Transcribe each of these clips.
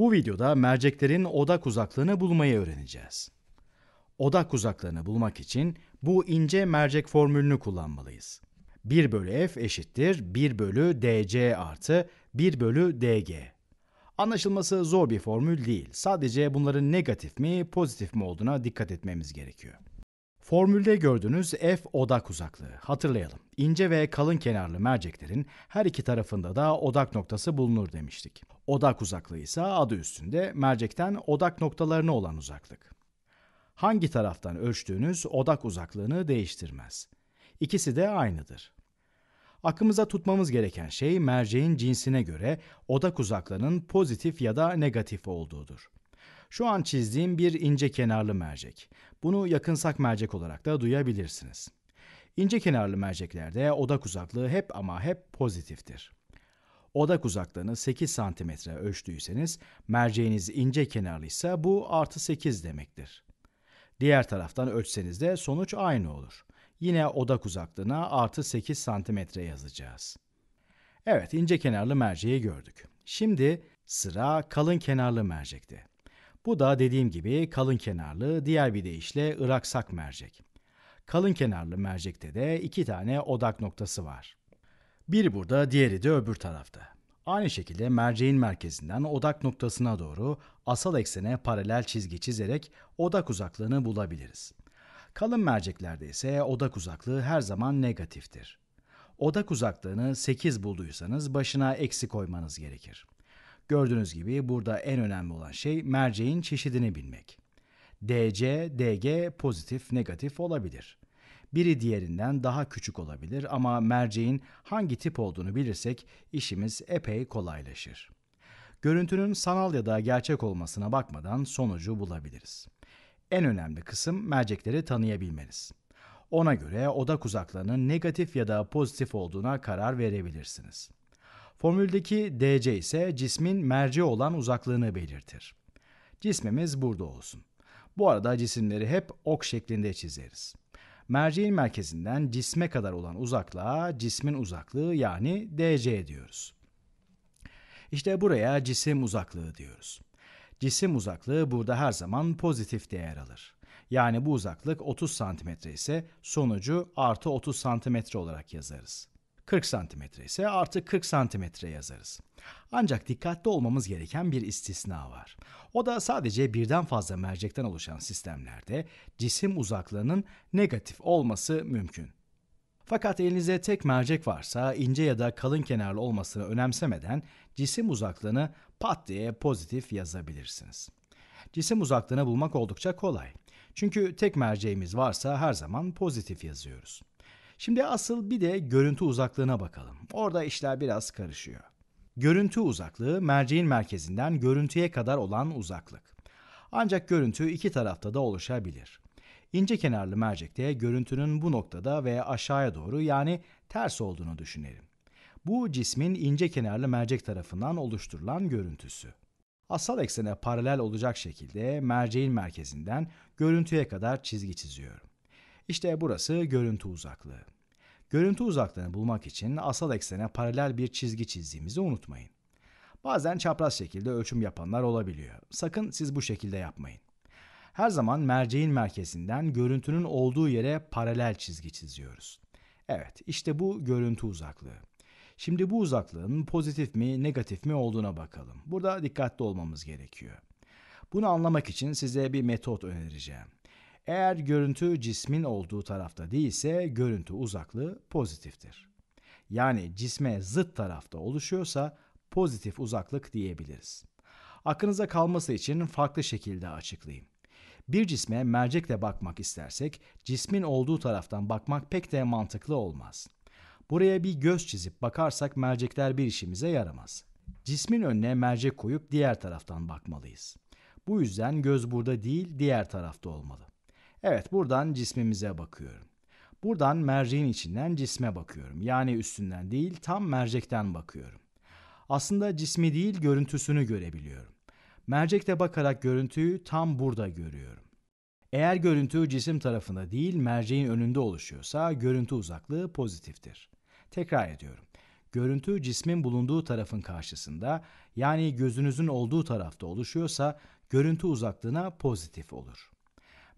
Bu videoda merceklerin odak uzaklığını bulmayı öğreneceğiz. Odak uzaklığını bulmak için bu ince mercek formülünü kullanmalıyız. 1 bölü f eşittir 1 bölü dc artı 1 bölü dg. Anlaşılması zor bir formül değil. Sadece bunların negatif mi, pozitif mi olduğuna dikkat etmemiz gerekiyor. Formülde gördüğünüz f odak uzaklığı. Hatırlayalım. İnce ve kalın kenarlı merceklerin her iki tarafında da odak noktası bulunur demiştik. Odak uzaklığı ise adı üstünde mercekten odak noktalarına olan uzaklık. Hangi taraftan ölçtüğünüz odak uzaklığını değiştirmez. İkisi de aynıdır. Aklımıza tutmamız gereken şey merceğin cinsine göre odak uzaklığının pozitif ya da negatif olduğudur. Şu an çizdiğim bir ince kenarlı mercek. Bunu yakınsak mercek olarak da duyabilirsiniz. İnce kenarlı merceklerde odak uzaklığı hep ama hep pozitiftir. Odak uzaklığını 8 cm ölçtüyseniz, merceğiniz ince kenarlıysa bu artı 8 demektir. Diğer taraftan ölçseniz de sonuç aynı olur. Yine odak uzaklığına artı 8 cm yazacağız. Evet ince kenarlı merceği gördük. Şimdi sıra kalın kenarlı mercekte. Bu da dediğim gibi kalın kenarlı, diğer bir deyişle ıraksak mercek. Kalın kenarlı mercekte de iki tane odak noktası var. Biri burada, diğeri de öbür tarafta. Aynı şekilde merceğin merkezinden odak noktasına doğru asal eksene paralel çizgi çizerek odak uzaklığını bulabiliriz. Kalın merceklerde ise odak uzaklığı her zaman negatiftir. Odak uzaklığını 8 bulduysanız başına eksi koymanız gerekir. Gördüğünüz gibi burada en önemli olan şey merceğin çeşidini bilmek. DC, DG pozitif, negatif olabilir. Biri diğerinden daha küçük olabilir ama merceğin hangi tip olduğunu bilirsek işimiz epey kolaylaşır. Görüntünün sanal ya da gerçek olmasına bakmadan sonucu bulabiliriz. En önemli kısım mercekleri tanıyabilmeniz. Ona göre odak uzaklığının negatif ya da pozitif olduğuna karar verebilirsiniz. Formüldeki dc ise cismin merci olan uzaklığını belirtir. Cismimiz burada olsun. Bu arada cisimleri hep ok şeklinde çizeriz. Merceğin merkezinden cisme kadar olan uzaklığa cismin uzaklığı yani dc diyoruz. İşte buraya cisim uzaklığı diyoruz. Cisim uzaklığı burada her zaman pozitif değer alır. Yani bu uzaklık 30 cm ise sonucu artı 30 cm olarak yazarız. 40 santimetre ise artı 40 santimetre yazarız. Ancak dikkatli olmamız gereken bir istisna var. O da sadece birden fazla mercekten oluşan sistemlerde cisim uzaklığının negatif olması mümkün. Fakat elinizde tek mercek varsa ince ya da kalın kenarlı olmasını önemsemeden cisim uzaklığını pat diye pozitif yazabilirsiniz. Cisim uzaklığını bulmak oldukça kolay. Çünkü tek merceğimiz varsa her zaman pozitif yazıyoruz. Şimdi asıl bir de görüntü uzaklığına bakalım. Orada işler biraz karışıyor. Görüntü uzaklığı merceğin merkezinden görüntüye kadar olan uzaklık. Ancak görüntü iki tarafta da oluşabilir. İnce kenarlı mercekte görüntünün bu noktada ve aşağıya doğru yani ters olduğunu düşünelim. Bu cismin ince kenarlı mercek tarafından oluşturulan görüntüsü. Asal eksene paralel olacak şekilde merceğin merkezinden görüntüye kadar çizgi çiziyorum. İşte burası görüntü uzaklığı. Görüntü uzaklığını bulmak için asal eksene paralel bir çizgi çizdiğimizi unutmayın. Bazen çapraz şekilde ölçüm yapanlar olabiliyor. Sakın siz bu şekilde yapmayın. Her zaman merceğin merkezinden görüntünün olduğu yere paralel çizgi çiziyoruz. Evet, işte bu görüntü uzaklığı. Şimdi bu uzaklığın pozitif mi, negatif mi olduğuna bakalım. Burada dikkatli olmamız gerekiyor. Bunu anlamak için size bir metot önereceğim. Eğer görüntü cismin olduğu tarafta değilse görüntü uzaklığı pozitiftir. Yani cisme zıt tarafta oluşuyorsa pozitif uzaklık diyebiliriz. Aklınıza kalması için farklı şekilde açıklayayım. Bir cisme mercekle bakmak istersek cismin olduğu taraftan bakmak pek de mantıklı olmaz. Buraya bir göz çizip bakarsak mercekler bir işimize yaramaz. Cismin önüne mercek koyup diğer taraftan bakmalıyız. Bu yüzden göz burada değil diğer tarafta olmalı. Evet buradan cismimize bakıyorum. Buradan merceğin içinden cisme bakıyorum. Yani üstünden değil tam mercekten bakıyorum. Aslında cismi değil görüntüsünü görebiliyorum. Mercekte bakarak görüntüyü tam burada görüyorum. Eğer görüntü cisim tarafında değil merceğin önünde oluşuyorsa görüntü uzaklığı pozitiftir. Tekrar ediyorum. Görüntü cismin bulunduğu tarafın karşısında yani gözünüzün olduğu tarafta oluşuyorsa görüntü uzaklığına pozitif olur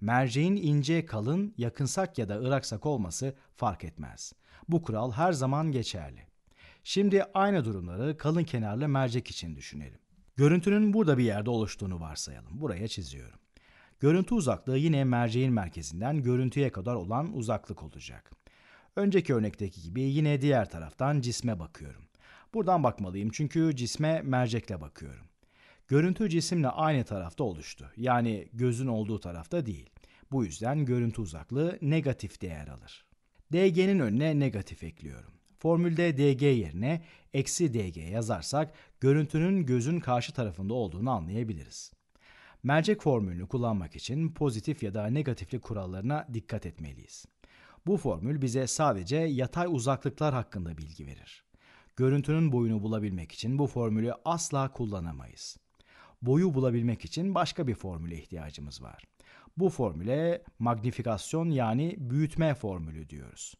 merceğin ince, kalın, yakınsak ya da ıraksak olması fark etmez. Bu kural her zaman geçerli. Şimdi aynı durumları kalın kenarlı mercek için düşünelim. Görüntünün burada bir yerde oluştuğunu varsayalım. Buraya çiziyorum. Görüntü uzaklığı yine merceğin merkezinden görüntüye kadar olan uzaklık olacak. Önceki örnekteki gibi yine diğer taraftan cisme bakıyorum. Buradan bakmalıyım çünkü cisme mercekle bakıyorum. Görüntü cisimle aynı tarafta oluştu. Yani gözün olduğu tarafta değil. Bu yüzden görüntü uzaklığı negatif değer alır. DG'nin önüne negatif ekliyorum. Formülde DG yerine eksi DG yazarsak görüntünün gözün karşı tarafında olduğunu anlayabiliriz. Mercek formülünü kullanmak için pozitif ya da negatiflik kurallarına dikkat etmeliyiz. Bu formül bize sadece yatay uzaklıklar hakkında bilgi verir. Görüntünün boyunu bulabilmek için bu formülü asla kullanamayız boyu bulabilmek için başka bir formüle ihtiyacımız var. Bu formüle magnifikasyon yani büyütme formülü diyoruz.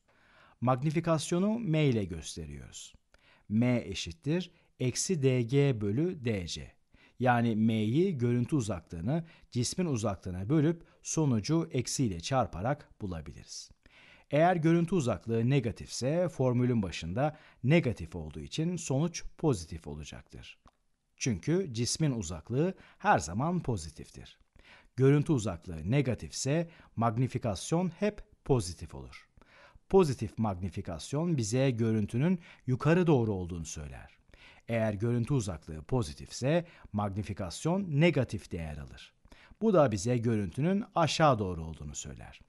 Magnifikasyonu m ile gösteriyoruz. m eşittir eksi dg bölü dc. Yani m'yi görüntü uzaklığını cismin uzaklığına bölüp sonucu eksi ile çarparak bulabiliriz. Eğer görüntü uzaklığı negatifse formülün başında negatif olduğu için sonuç pozitif olacaktır. Çünkü cismin uzaklığı her zaman pozitiftir. Görüntü uzaklığı negatifse magnifikasyon hep pozitif olur. Pozitif magnifikasyon bize görüntünün yukarı doğru olduğunu söyler. Eğer görüntü uzaklığı pozitifse magnifikasyon negatif değer alır. Bu da bize görüntünün aşağı doğru olduğunu söyler.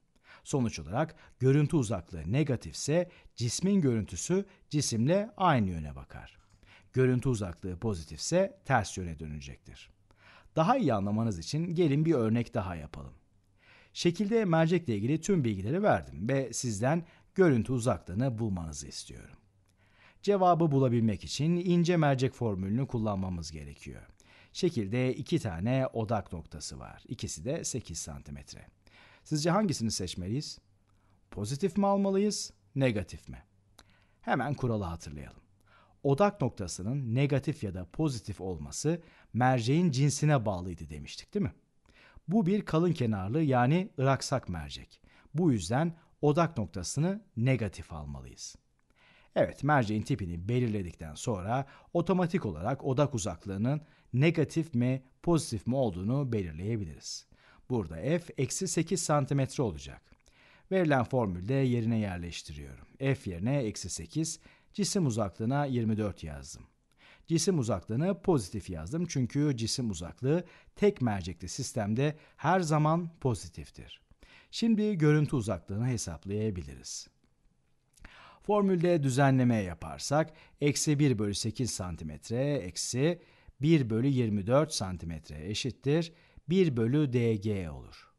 Sonuç olarak görüntü uzaklığı negatifse cismin görüntüsü cisimle aynı yöne bakar. Görüntü uzaklığı pozitifse ters yöne dönecektir. Daha iyi anlamanız için gelin bir örnek daha yapalım. Şekilde mercekle ilgili tüm bilgileri verdim ve sizden görüntü uzaklığını bulmanızı istiyorum. Cevabı bulabilmek için ince mercek formülünü kullanmamız gerekiyor. Şekilde iki tane odak noktası var. İkisi de 8 santimetre. Sizce hangisini seçmeliyiz? Pozitif mi almalıyız, negatif mi? Hemen kuralı hatırlayalım odak noktasının negatif ya da pozitif olması merceğin cinsine bağlıydı demiştik değil mi? Bu bir kalın kenarlı yani ıraksak mercek. Bu yüzden odak noktasını negatif almalıyız. Evet merceğin tipini belirledikten sonra otomatik olarak odak uzaklığının negatif mi pozitif mi olduğunu belirleyebiliriz. Burada f eksi 8 santimetre olacak. Verilen formülde yerine yerleştiriyorum. f yerine eksi 8 Cisim uzaklığına 24 yazdım. Cisim uzaklığını pozitif yazdım çünkü cisim uzaklığı tek mercekli sistemde her zaman pozitiftir. Şimdi görüntü uzaklığını hesaplayabiliriz. Formülde düzenleme yaparsak eksi 1 bölü 8 santimetre eksi 1 bölü 24 santimetre eşittir 1 bölü dg olur.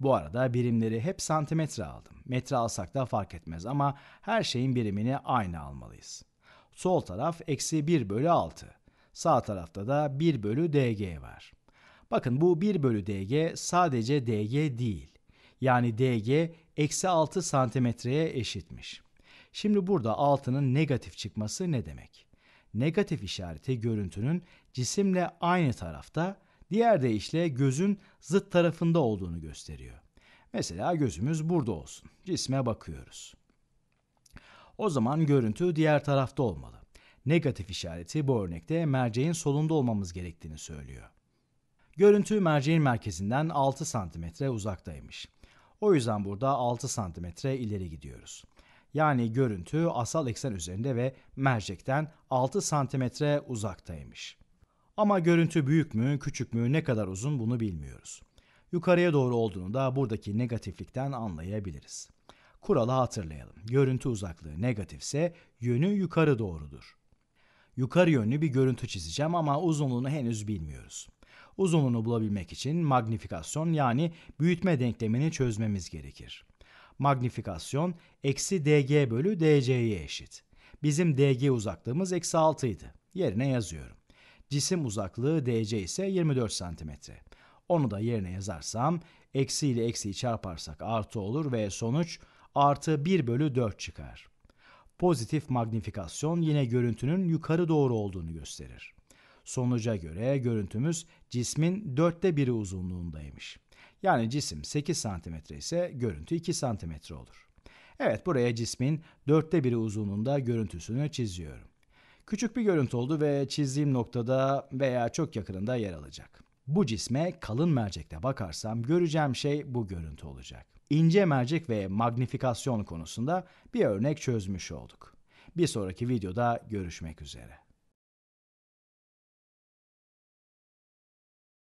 Bu arada birimleri hep santimetre aldım. Metre alsak da fark etmez ama her şeyin birimini aynı almalıyız. Sol taraf eksi 1 bölü 6. Sağ tarafta da 1 bölü dg var. Bakın bu 1 bölü dg sadece dg değil. Yani dg eksi 6 santimetreye eşitmiş. Şimdi burada 6'nın negatif çıkması ne demek? Negatif işareti görüntünün cisimle aynı tarafta Diğer deyişle gözün zıt tarafında olduğunu gösteriyor. Mesela gözümüz burada olsun. Cisme bakıyoruz. O zaman görüntü diğer tarafta olmalı. Negatif işareti bu örnekte merceğin solunda olmamız gerektiğini söylüyor. Görüntü merceğin merkezinden 6 cm uzaktaymış. O yüzden burada 6 cm ileri gidiyoruz. Yani görüntü asal eksen üzerinde ve mercekten 6 cm uzaktaymış. Ama görüntü büyük mü, küçük mü, ne kadar uzun bunu bilmiyoruz. Yukarıya doğru olduğunu da buradaki negatiflikten anlayabiliriz. Kuralı hatırlayalım. Görüntü uzaklığı negatifse yönü yukarı doğrudur. Yukarı yönlü bir görüntü çizeceğim ama uzunluğunu henüz bilmiyoruz. Uzunluğunu bulabilmek için magnifikasyon yani büyütme denklemini çözmemiz gerekir. Magnifikasyon eksi dg bölü dc'ye eşit. Bizim dg uzaklığımız eksi 6 idi. Yerine yazıyorum. Cisim uzaklığı DC ise 24 cm. Onu da yerine yazarsam eksi ile eksiyi çarparsak artı olur ve sonuç artı 1 bölü 4 çıkar. Pozitif magnifikasyon yine görüntünün yukarı doğru olduğunu gösterir. Sonuca göre görüntümüz cismin dörtte biri uzunluğundaymış. Yani cisim 8 cm ise görüntü 2 cm olur. Evet buraya cismin dörtte biri uzunluğunda görüntüsünü çiziyorum. Küçük bir görüntü oldu ve çizdiğim noktada veya çok yakınında yer alacak. Bu cisme kalın mercekte bakarsam göreceğim şey bu görüntü olacak. İnce mercek ve magnifikasyon konusunda bir örnek çözmüş olduk. Bir sonraki videoda görüşmek üzere.